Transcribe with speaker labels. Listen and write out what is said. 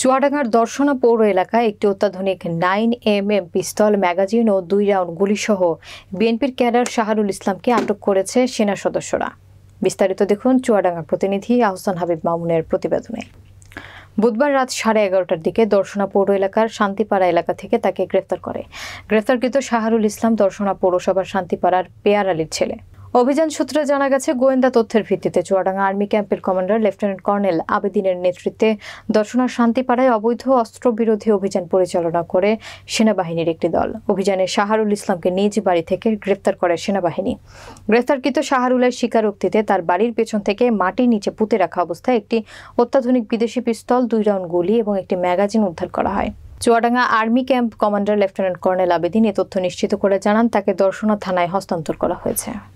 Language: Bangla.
Speaker 1: চুয়াডাঙ্গার দর্শনা পৌর এলাকায় একটি অত্যাধুনিক nine M M pistol magazine ও দুই রাউন্ড গুলিসহ বিএনপির ক্যাডার শাহরুল ইসলামকে আটক করেছে সেনা সদস্যরা বিস্তারিত দেখুন চুয়াডাঙ্গার প্রতিনিধি আহসান হাবিব মামুনের প্রতিবেদনে বুধবার রাত সাড়ে এগারোটার দিকে দর্শনা পৌর এলাকার শান্তিপাড়া এলাকা থেকে তাকে গ্রেফতার করে গ্রেফতারকৃত শাহরুল ইসলাম দর্শনা পৌরসভার শান্তিপাড়ার পেয়ার আলীর ছেলে অভিযান সূত্রে জানা গেছে গোয়েন্দা তথ্যের ভিত্তিতে চুয়াডাঙ্গা আর্মি ক্যাম্পের কমান্ডার লেফটেন্যান্ট কর্নেল আবেদিনের নেতৃত্বে দর্শনা শান্তিপাড়ায় অবৈধ অস্ত্র বিরোধী অভিযান পরিচালনা করে সেনাবাহিনীর একটি দল অভিযানে শাহারুল ইসলামকে নিজ বাড়ি থেকে গ্রেফতার করে সেনাবাহিনী গ্রেফতারকৃত শাহারুলের স্বীকারোক্তিতে তার বাড়ির পেছন থেকে মাটির নিচে পুঁতে রাখা অবস্থায় একটি অত্যাধুনিক বিদেশি পিস্তল দুই রাউন্ড গুলি এবং একটি ম্যাগাজিন উদ্ধার করা হয় Chuadanga army camp commander lieutenant colonel Abedin এ তথ্য নিশ্চিত করে জানান তাকে দর্শনা থানায় হস্তান্তর করা হয়েছে